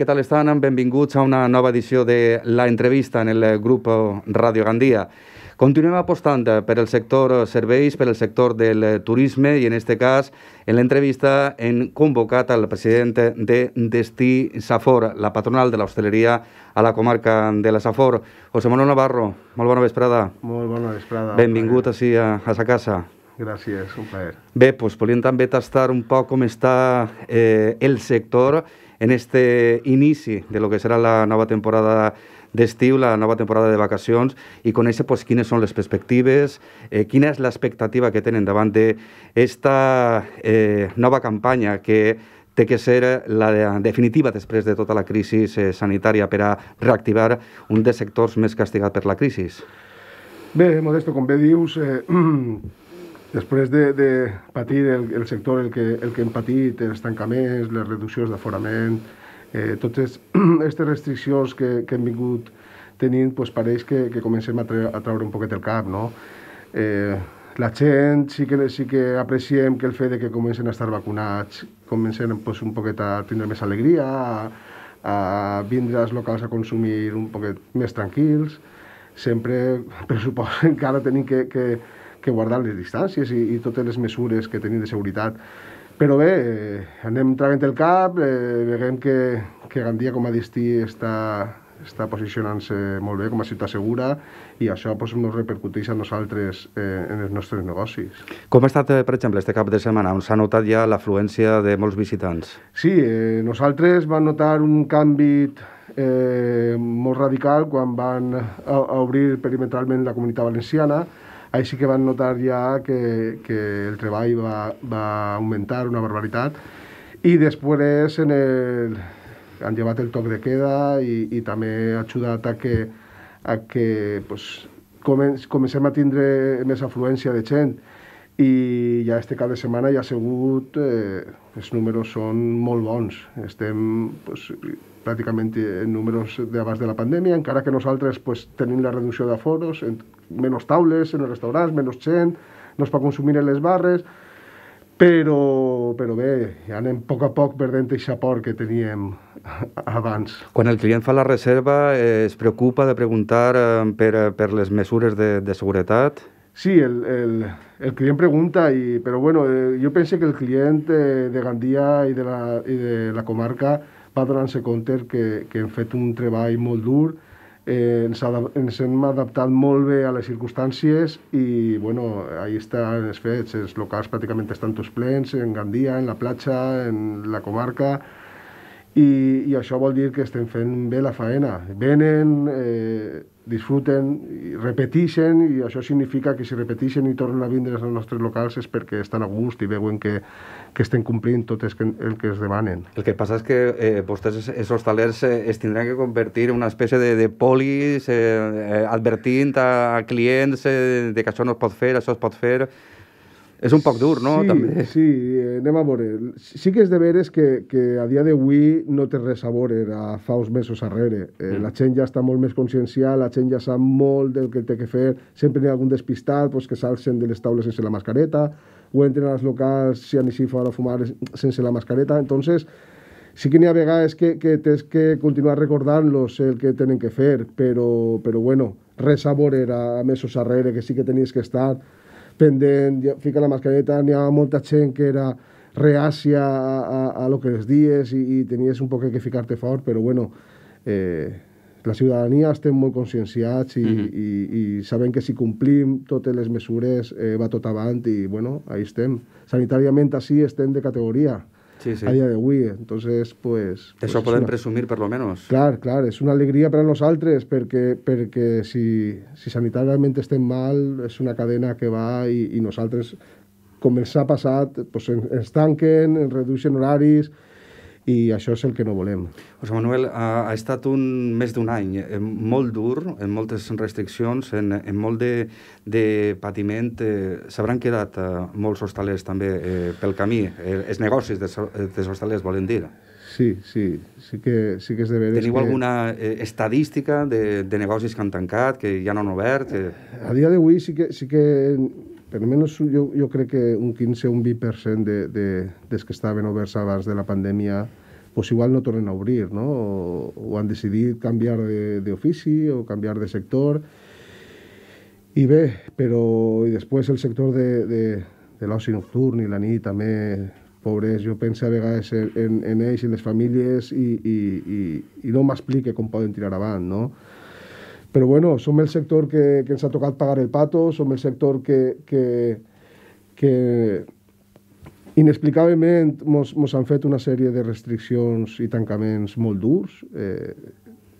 què tal estan? Benvinguts a una nova edició de La Entrevista en el grup Radio Gandia. Continuem apostant per el sector serveis, per el sector del turisme i en este cas, en l'entrevista hem convocat al president de Destí Safor, la patronal de l'hostaleria a la comarca de la Safor. José Manuel Navarro, molt bona vesprada. Molt bona vesprada. Benvingut així a, a sa casa. Gràcies, un plaer. Bé, doncs volíem també tastar un poc com està eh, el sector en este inici de lo que serà la nova temporada d'estiu, la nova temporada de vacacions, i conèixer pues, quines són les perspectives, eh, quina és l'expectativa que tenen davant d'esta eh, nova campanya que té que ser la definitiva després de tota la crisi eh, sanitària per a reactivar un dels sectors més castigat per la crisi. Bé, Modesto, com bé dius, eh, Després de, de patir el, el sector el que, el que hem patit, els tancaments, les reduccions d'aforament, eh, totes aquestes restriccions que, que hem vingut tenint, doncs pareix que, que comencem a, a traure un poquet el cap, no? Eh, la gent sí que, sí que apreciem que el fet de que comencen a estar vacunats, comencen pues, un poquet a tindre més alegria, a, a vindre als locals a consumir un poquet més tranquils, sempre suposo, encara tenim que, que, que guardar les distàncies i, i totes les mesures que tenim de seguretat. Però bé, eh, anem tragant el cap, eh, veiem que, que Gandia com a destí està, està posicionant-se molt bé com a ciutat segura i això pues, ens repercuteix a nosaltres eh, en els nostres negocis. Com ha estat, eh, per exemple, este cap de setmana, on s'ha notat ja l'afluència de molts visitants? Sí, eh, nosaltres vam notar un canvi eh, molt radical quan van a, a obrir perimetralment la comunitat valenciana, ahí sí que van notar ja que, que el treball va, va augmentar una barbaritat i després en el, han llevat el toc de queda i, i també ha ajudat a que, a que pues, comencem a tindre més afluència de gent i ja este cap de setmana ja ha sigut, eh, els números són molt bons, estem pues, pràcticament en números d'abans de la pandèmia, encara que nosaltres pues, tenim la reducció d'aforos, menys taules en els restaurants, menys gent, no es pot consumir en les barres, però, però bé, anem a poc a poc perdent aquest por que teníem abans. Quan el client fa la reserva, eh, es preocupa de preguntar eh, per, per les mesures de, de seguretat? Sí, el, el, el client pregunta, i, però bueno, eh, jo penso que el client eh, de Gandia i de la, i de la comarca va donant se compte que, que hem fet un treball molt dur, eh, ens, ens hem adaptat molt bé a les circumstàncies i, bueno, ahí estan els fets, els locals pràcticament estan tots plens, en Gandia, en la platja, en la comarca, i, i això vol dir que estem fent bé la faena. Venen, eh, disfruten, i repeteixen i això significa que si repeteixen i tornen a vindre als nostres locals és perquè estan a gust i veuen que, que estem complint tot el que, el que es demanen. El que passa és que eh, vostès, els hostalers, eh, es tindran que convertir en una espècie de, de polis eh, eh, advertint a, a clients eh, de que això no es pot fer, això es pot fer és un poc dur, no? Sí, També. sí, anem a veure. Sí que és de veres que, que a dia d'avui no té res a veure a fa uns mesos arrere. Eh, mm. La gent ja està molt més consciencial, la gent ja sap molt del que té que fer, sempre n'hi ha algun despistat pues, que s'alcen de les taules sense la mascareta, o entren als locals si han i si a fumar sense la mascareta. Entonces, sí que n'hi ha vegades que, que tens que continuar recordant-los el que tenen que fer, però, però bueno, res a veure a mesos arrere, que sí que tenies que estar pendent, ja, fica la mascareta, n'hi ha molta gent que era reàcia a, a, a lo que les dies i, i tenies un poc que ficar-te fort, però bueno, eh, la ciutadania estem molt conscienciats i, mm -hmm. i, i sabem que si complim totes les mesures eh, va tot avant i bueno, ahí estem. Sanitàriament així estem de categoria sí, sí. a dia d'avui. Entonces, pues... Això pues podem una... presumir, per lo menos. Clar, clar, és una alegria per a nosaltres, perquè, perquè si, si sanitàriament estem mal, és una cadena que va i, i nosaltres, com ens ha passat, pues, ens tanquen, ens redueixen horaris, i això és el que no volem. José Manuel, ha, ha estat un, més d'un any eh, molt dur, en moltes restriccions, en, en molt de, de patiment. Eh, S'hauran quedat eh, molts hostalers també eh, pel camí, eh, els negocis dels, eh, dels hostalers, volen dir. Sí, sí, sí que, sí que és de veres. Teniu que... alguna eh, estadística de, de negocis que han tancat, que ja no han obert? Que... Eh? A dia d'avui sí que, sí que per almenys jo, jo crec que un 15 o un 20% de, de, dels que estaven oberts abans de la pandèmia pues igual no tornen a obrir, no? O, o han decidit canviar d'ofici o canviar de sector. I bé, però i després el sector de, de, de l'oci nocturn i la nit també, pobres, jo penso a vegades en, en ells i les famílies i, i, i, i no m'explique com poden tirar avant, no? Però bueno, som el sector que, que ens ha tocat pagar el pato, som el sector que, que, que Inexplicablement mos, mos han fet una sèrie de restriccions i tancaments molt durs, eh,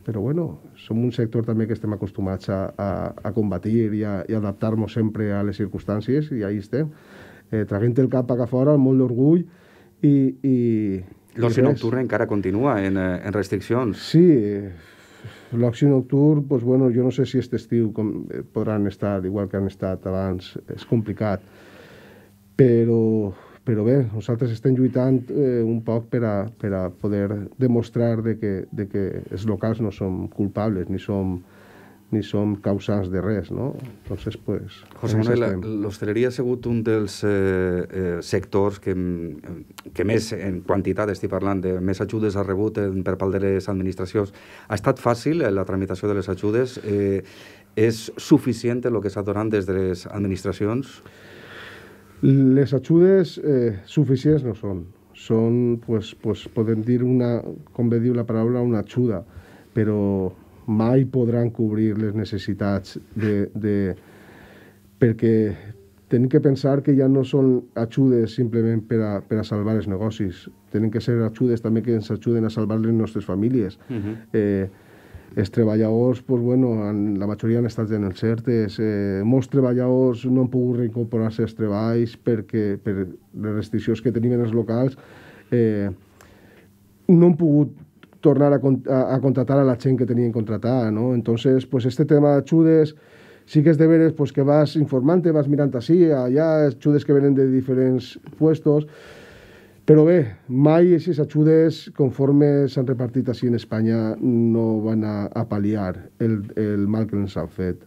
però bueno, som un sector també que estem acostumats a, a, a combatir i a, i adaptar-nos sempre a les circumstàncies i ahí estem, eh, traguem el cap a cap fora amb molt d'orgull i... i L'oci nocturn encara continua en, eh, en restriccions. Sí, l'oci nocturn, doncs, bueno, jo no sé si aquest estiu com, eh, podran estar igual que han estat abans, és complicat, però però bé, nosaltres estem lluitant eh, un poc per a, per a poder demostrar de que, de que els locals no som culpables ni som, ni som causants de res, no? Entonces, pues... José Manuel, l'hostaleria ha sigut un dels eh, eh sectors que, eh, que més, en quantitat estic parlant, de més ajudes ha rebut eh, per part de les administracions. Ha estat fàcil la tramitació de les ajudes? Eh, és suficient el que s'ha donat des de les administracions? Sí. Les ajudes eh, suficients no són. Són, pues, pues, podem dir, una, com bé diu la paraula, una ajuda, però mai podran cobrir les necessitats de, de... perquè tenim que pensar que ja no són ajudes simplement per a, per a salvar els negocis, tenen que ser ajudes també que ens ajuden a salvar les nostres famílies. Uh mhm. -huh. eh, els treballadors, pues, bueno, en, la majoria han estat en el CERT, Eh, molts treballadors no han pogut reincorporar-se als treballs perquè, per les restriccions que tenim en els locals eh, no han pogut tornar a, a, a contratar a la gent que tenien contratada, no? Entonces, pues este tema d'ajudes sí que és de veres pues, que vas informant, vas mirant així, allà, ajudes que venen de diferents puestos, però bé, mai aquestes ajudes, conforme s'han repartit així en Espanya, no van a, a pal·liar el, el mal que ens han fet.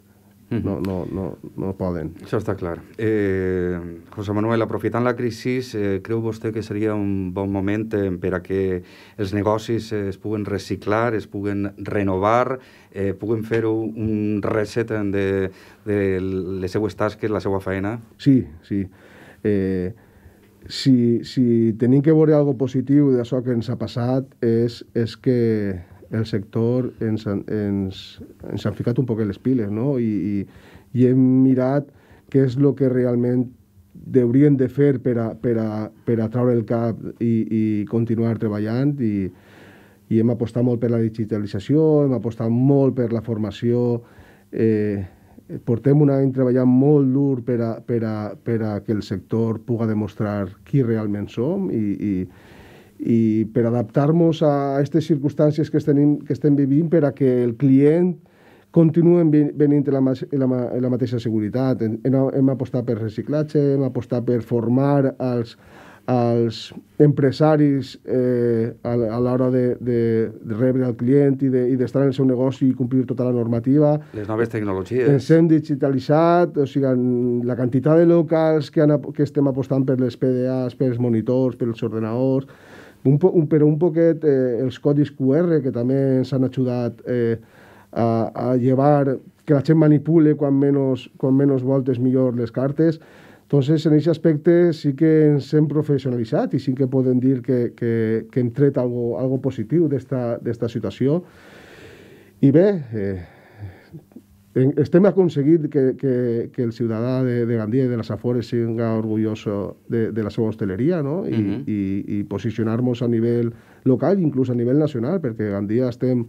No, mhm. no, no, no poden. Això està clar. Eh, José Manuel, aprofitant la crisi, eh, creu vostè que seria un bon moment eh, per a que els negocis eh, es puguen reciclar, es puguen renovar, eh, puguen fer un reset de, de les seues tasques, la seva feina? Sí, sí. Eh, si, si tenim que veure algo positiu d'això que ens ha passat és, és que el sector ens, ens, ens han ficat un poc les piles, no? I, i, i hem mirat què és el que realment deurien de fer per a, per a, per a traure el cap i, i continuar treballant i, i hem apostat molt per la digitalització, hem apostat molt per la formació eh, portem un any treballant molt dur per a, per a, per a que el sector puga demostrar qui realment som i, i, i per adaptar-nos a aquestes circumstàncies que estem, que estem vivint per a que el client continuen venint en la, en la, en la mateixa seguretat. Hem, hem apostat per reciclatge, hem apostat per formar els, als empresaris eh, a, a l'hora de, de, de rebre el client i d'estar de, en el seu negoci i complir tota la normativa. Les noves tecnologies. Ens hem digitalitzat, o sigui, la quantitat de locals que, han, que estem apostant per les PDAs, pels monitors, pels ordenadors, un, po, un, però un poquet eh, els codis QR que també ens han ajudat eh, a, a llevar que la gent manipule quan menys, quan menys voltes millor les cartes, Entonces, en aquest aspecte sí que ens hem professionalitzat i sí que podem dir que, que, que hem tret algo, algo positiu d'esta situació. I bé, eh, estem aconseguint que, que, que el ciutadà de, de Gandia i de les Afores siga orgullós de, de la seva hosteleria no? I, uh mhm. -huh. i, i posicionar-nos a nivell local, inclús a nivell nacional, perquè Gandia estem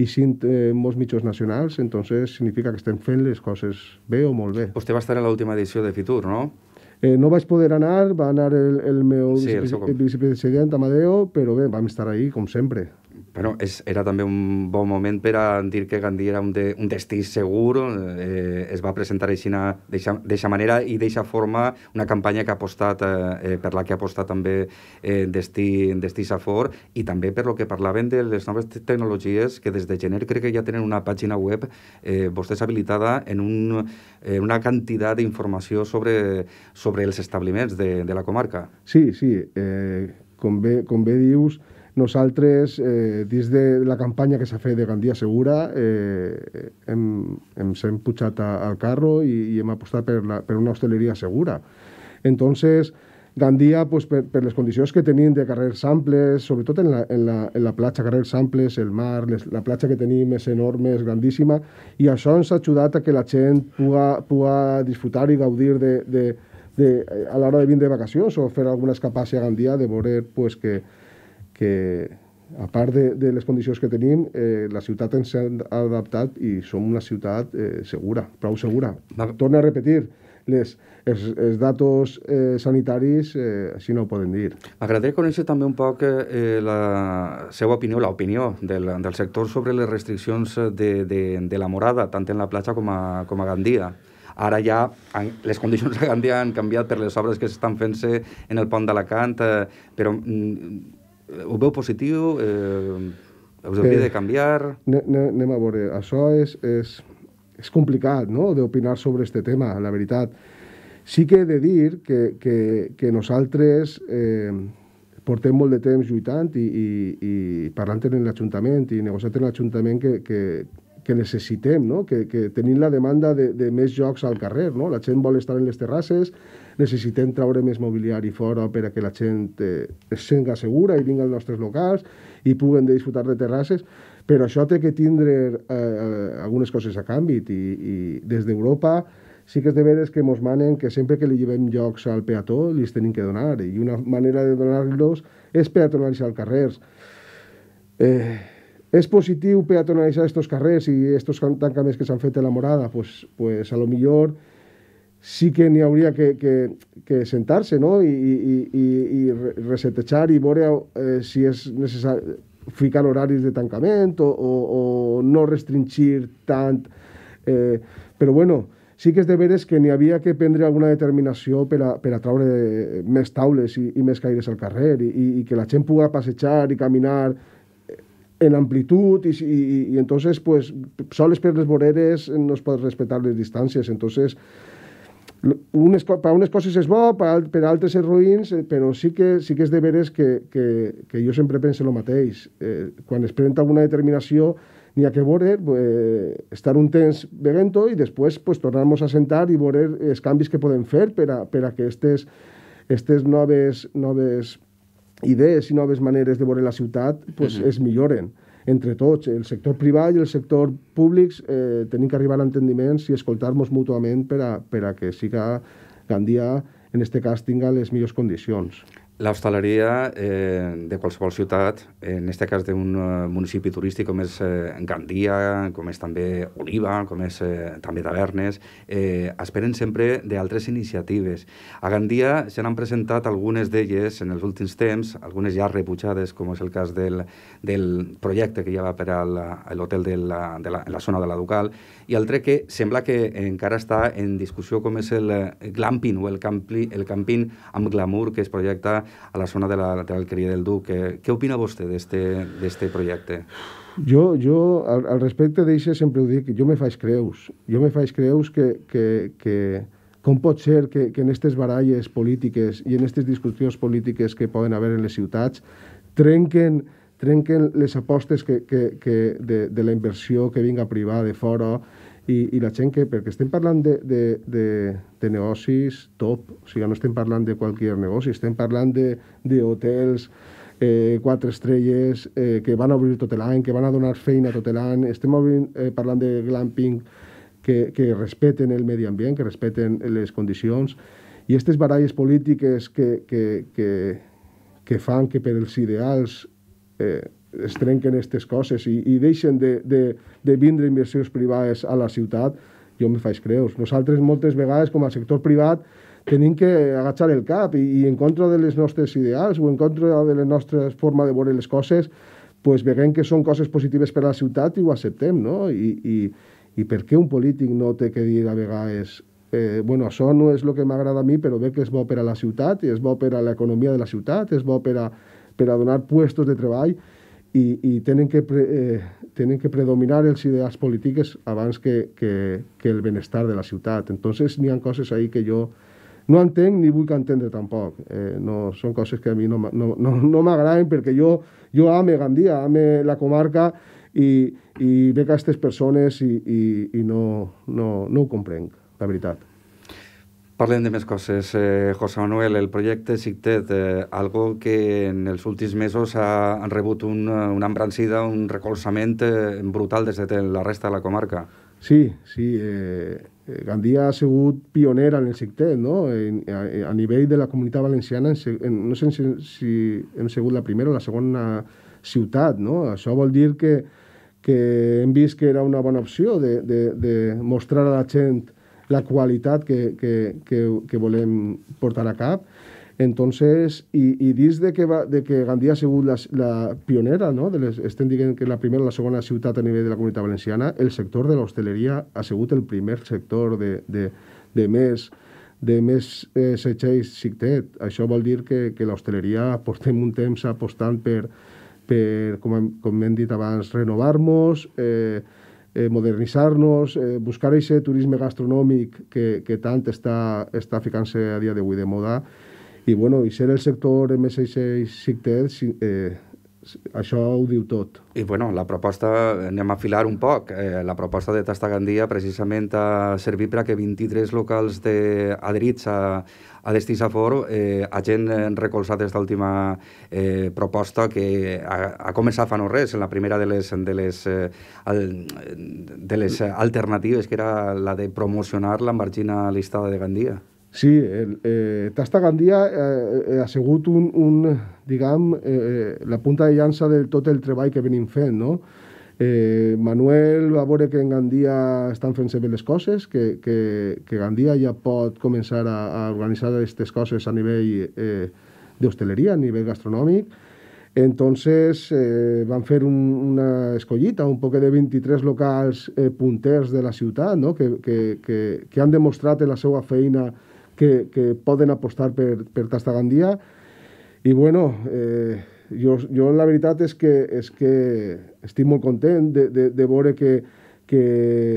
i sint eh, molts mitjans nacionals, entonces significa que estem fent les coses bé o molt bé. Vostè va estar en l'última edició de Fitur, no? Eh, no vaig poder anar, va anar el, el meu sí, el vicepresident Amadeo, però bé, vam estar ahí, com sempre bueno, és, era també un bon moment per a dir que Gandhi era un, de, un destí segur, eh, es va presentar aixina, d'eixa manera i d'eixa forma una campanya que ha apostat, eh, per la que ha apostat també eh, destí, destí Safor i també per lo que parlaven de les noves tecnologies que des de gener crec que ja tenen una pàgina web eh, vostès habilitada en un, en eh, una quantitat d'informació sobre, sobre els establiments de, de la comarca. Sí, sí, eh, com, bé, com bé dius, nosaltres, eh, dins de la campanya que s'ha fet de Gandia Segura, eh, hem, hem, hem pujat a, al carro i, i hem apostat per, la, per una hosteleria segura. Entonces, Gandia, pues, per, per les condicions que tenim de carrer Samples, sobretot en la, en la, en la platja carrer Samples, el mar, les, la platja que tenim és enorme, és grandíssima, i això ens ha ajudat a que la gent puga, puga disfrutar i gaudir de, de, de, a l'hora de vindre de vacacions o fer alguna escapàcia a Gandia, de veure pues, que, que a part de, de les condicions que tenim, eh, la ciutat ens ha adaptat i som una ciutat eh, segura, prou segura. Torna a repetir, les, els, els datos eh, sanitaris eh, així no ho poden dir. M'agradaria conèixer també un poc eh, eh la seva opinió, l'opinió del, del sector sobre les restriccions de, de, de la morada, tant en la platja com a, com a Gandia. Ara ja les condicions a Gandia han canviat per les obres que s'estan fent-se en el pont d'Alacant, eh, però mm, ho veu positiu? Eh, us hauria eh, de canviar? Anem a veure, això és, és, és complicat, no?, d'opinar sobre este tema, la veritat. Sí que he de dir que, que, que nosaltres eh, portem molt de temps lluitant i, i, i parlant en l'Ajuntament i negociant en l'Ajuntament que, que que necessitem, no? que, que tenim la demanda de, de més jocs al carrer. No? La gent vol estar en les terrasses, necessitem traure més mobiliari fora per a que la gent eh, es senta segura i vingui als nostres locals i puguen de disfrutar de terrasses, però això té que tindre eh, eh algunes coses a canvi i, i des d'Europa sí que és de veres que ens manen que sempre que li llevem llocs al peató li tenim que donar i una manera de donar-los és peatonalitzar els carrers. Eh, és positiu peatonalitzar aquests carrers i aquests tancaments que s'han fet a la morada, pues, pues a lo millor sí que n'hi hauria que, que, que sentar-se no? I, i, i, i resetejar i veure eh, si és necessari ficar horaris de tancament o, o, o no restringir tant. Eh, però bueno, sí que és de veres que n'hi havia que prendre alguna determinació per a, per a traure eh, més taules i, i més caires al carrer i, i que la gent puga passejar i caminar en amplitud y, y, y, entonces pues soles per les voreres no es pot respetar les distàncies, entonces unes, para unas cosas es bo, para, para altres és ruïns, eh, però sí que, sí que es deberes que, que, que yo siempre pense lo matéis Eh, cuando experimenta pren alguna determinació, n'hi ha que veure, eh, estar un tens bevent y después pues, tornamos a sentar y veure els canvis que pueden fer para, para que estés estés noves, noves idees i noves maneres de veure la ciutat pues, mm -hmm. es milloren entre tots, el sector privat i el sector públic eh, tenim que arribar a entendiments i escoltar-nos mútuament per a, per a que siga Gandia, en aquest cas, tinga les millors condicions. L'hostaleria eh, de qualsevol ciutat, en aquest cas d'un eh, municipi turístic com és eh, Gandia, com és també Oliva, com és eh, també Tavernes, eh, esperen sempre d'altres iniciatives. A Gandia se n'han presentat algunes d'elles en els últims temps, algunes ja repujades, com és el cas del, del projecte que ja va per a l'hotel de, la, de la, la zona de la Ducal, i altre que sembla que encara està en discussió, com és el eh, glamping o el, campi, el camping amb glamour que es projecta a la zona de la lateral de del Duc. Eh, què opina vostè d'aquest projecte? Jo, jo al, al respecte d'això sempre ho dic, jo me faig creus. Jo me faig creus que, que, que com pot ser que, que en aquestes baralles polítiques i en aquestes discussions polítiques que poden haver en les ciutats trenquen, trenquen les apostes que, que, que de, de la inversió que vinga privada de fora, i, i la gent que, perquè estem parlant de, de, de, de negocis top, o sigui, no estem parlant de qualsevol negoci, estem parlant d'hotels, eh, quatre estrelles, eh, que van obrir tot l'any, que van a donar feina tot l'any, estem obrint, eh, parlant de glamping, que, que respeten el medi ambient, que respeten les condicions, i aquestes baralles polítiques que, que, que, que fan que per els ideals eh, es trenquen aquestes coses i, i deixen de, de, de vindre inversions privades a la ciutat, jo me faig creus. Nosaltres moltes vegades, com a sector privat, tenim que agachar el cap i, i en contra de les nostres ideals o en contra de les nostres forma de veure les coses, pues veiem que són coses positives per a la ciutat i ho acceptem, no? I, i, i per què un polític no té que dir a vegades eh, bueno, això no és el que m'agrada a mi, però veig que és bo per a la ciutat, i és bo per a l'economia de la ciutat, és bo per a, per a donar puestos de treball, i, i tenen, que pre, eh, tenen que predominar els ideals polítiques abans que, que, que el benestar de la ciutat. Entonces n'hi ha coses ahí que jo no entenc ni vull que entendre tampoc. Eh, no, són coses que a mi no, no, no, no m'agraden perquè jo, jo ame Gandia, ame la comarca i, i veig aquestes persones i, i, i no, no, no ho comprenc, la veritat. Parlem de més coses. Eh, José Manuel, el projecte SICTED, eh, algo que en els últims mesos ha, han rebut un, eh, una embrancida, un recolzament eh, brutal des de la resta de la comarca. Sí, sí. Eh, eh Gandia ha sigut pionera en el SICTED, no? A, a nivell de la comunitat valenciana, en, en, no sé si hem sigut la primera o la segona ciutat, no? Això vol dir que, que hem vist que era una bona opció de, de, de mostrar a la gent la qualitat que, que, que, que volem portar a cap. Entonces, i, i dins de que, va, de que Gandia ha sigut la, la pionera, no? de les, estem dient que la primera la segona ciutat a nivell de la comunitat valenciana, el sector de l'hostaleria ha sigut el primer sector de, de, de més de més eh, setxells sictet. Això vol dir que, que l'hostaleria portem un temps apostant per, per com, hem, com hem dit abans, renovar-nos, eh, Eh, modernizarnos, eh, buscar ese turismo gastronómico que, tanto está està, està ficant-se a de moda y bueno, y ser el sector m66 això ho diu tot. I bueno, la proposta, anem a afilar un poc, eh, la proposta de Gandia precisament ha servit que 23 locals de, adherits a, a Destí Safor eh, hagin recolzat aquesta última eh, proposta que ha, ha començat fa no res, en la primera de les, de les, eh, al, de les alternatives, que era la de promocionar la margina listada de Gandia. Sí, el, eh, Tasta Gandia eh, eh, ha sigut un, un diguem, eh, eh, la punta de llança de tot el treball que venim fent, no? Eh, Manuel va veure que en Gandia estan fent-se bé les coses, que, que, que Gandia ja pot començar a, a organitzar aquestes coses a nivell eh, d'hostaleria, a nivell gastronòmic, Entonces eh, van fer un, una escollita, un poc de 23 locals eh, punters de la ciutat, no? que, que, que, que han demostrat en la seva feina que, que poden apostar per, per Tastagandia i bueno, eh, jo, jo la veritat és que, és que estic molt content de, de, de veure que, que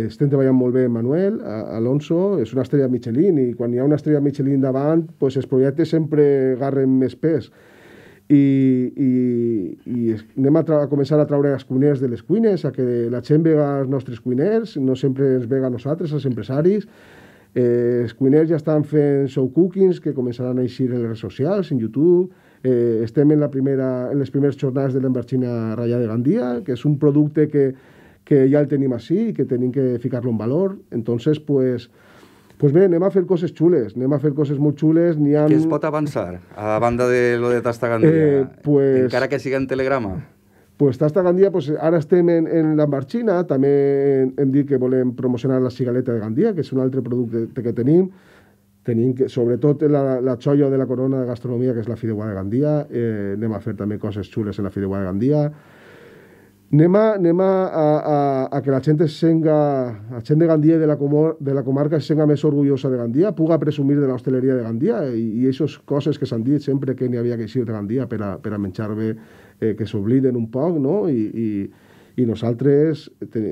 estem treballant molt bé Manuel, Alonso, és una estrella Michelin i quan hi ha una estrella Michelin davant, pues els projectes sempre agarren més pes i, i, i anem a, a començar a traure els cuiners de les cuines, a que la gent vega els nostres cuiners, no sempre ens vega a nosaltres, els empresaris, Eh, els cuiners ja estan fent show cookings que començaran a eixir en les redes socials, en YouTube. Eh, estem en, la primera, en les primeres jornades de l'embarxina ratllada de Gandia, que és un producte que, que ja el tenim així i que tenim que ficar-lo en valor. Entonces, pues, pues bé, anem a fer coses xules, anem a fer coses molt xules. Ha... Què es pot avançar, a banda de lo de Tastagandia? Eh, pues... Encara que sigui en telegrama? pues Tasta Gandia, pues, ara estem en, en la marxina, també hem dit que volem promocionar la cigaleta de Gandia, que és un altre producte que tenim, tenim que, sobretot la, la xoia de la corona de gastronomia, que és la fideuà de Gandia, eh, anem a fer també coses xules en la fideuà de Gandia, anem, a, anem a, a, a, a que la gent es senga, la gent de Gandia i de la, comor, de la comarca es senga més orgullosa de Gandia, puga presumir de l'hostaleria de Gandia, i, i coses que s'han dit sempre que n'hi havia que eixir de Gandia per a, per a menjar bé eh, que s'obliden un poc, no? I, i, i nosaltres ten...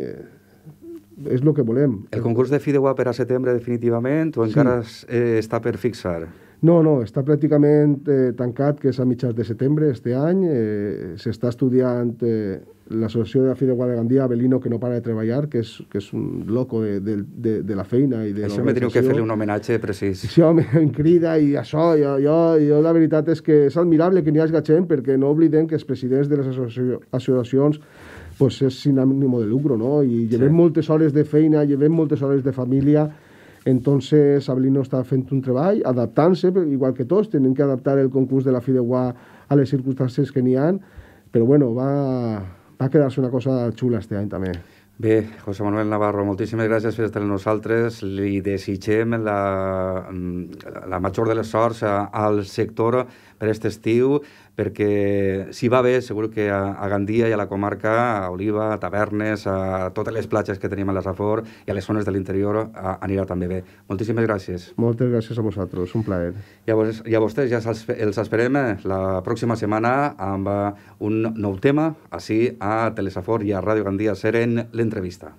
és el que volem. El concurs de Fideuà per a setembre definitivament o sí. encara es, eh, està per fixar? No, no, està pràcticament eh, tancat, que és a mitjans de setembre este any. Eh, S'està estudiant eh, l'Associació de la Fira de Gandia, Belino, que no para de treballar, que és, que és un loco de, de, de, de la feina i de Això me teniu que fer-li un homenatge precís. Sí, home, em crida i això, jo, jo, jo la veritat és que és admirable que n'hi hagi gent, perquè no oblidem que els presidents de les associacions pues és sin ànimo de lucro, no? I llevem sí. moltes hores de feina, llevem moltes hores de família, Entonces, Abelino està fent un treball, adaptant-se, igual que tots, tenen que adaptar el concurs de la Fideuà a les circumstàncies que n'hi han, però bueno, va, va quedar-se una cosa xula este any també. Bé, José Manuel Navarro, moltíssimes gràcies per estar amb nosaltres. Li desitgem la, la major de les sorts al sector per aquest estiu perquè si va bé, segur que a, a Gandia i a la comarca, a Oliva, a Tavernes, a totes les platges que tenim a la Safor i a les zones de l'interior anirà també bé. Moltíssimes gràcies. Moltes gràcies a vosaltres, un plaer. I a, vos, i a vostès ja els els esperem eh, la pròxima setmana amb eh, un nou tema, així a Telesafor i a Ràdio Gandia Seren l'entrevista.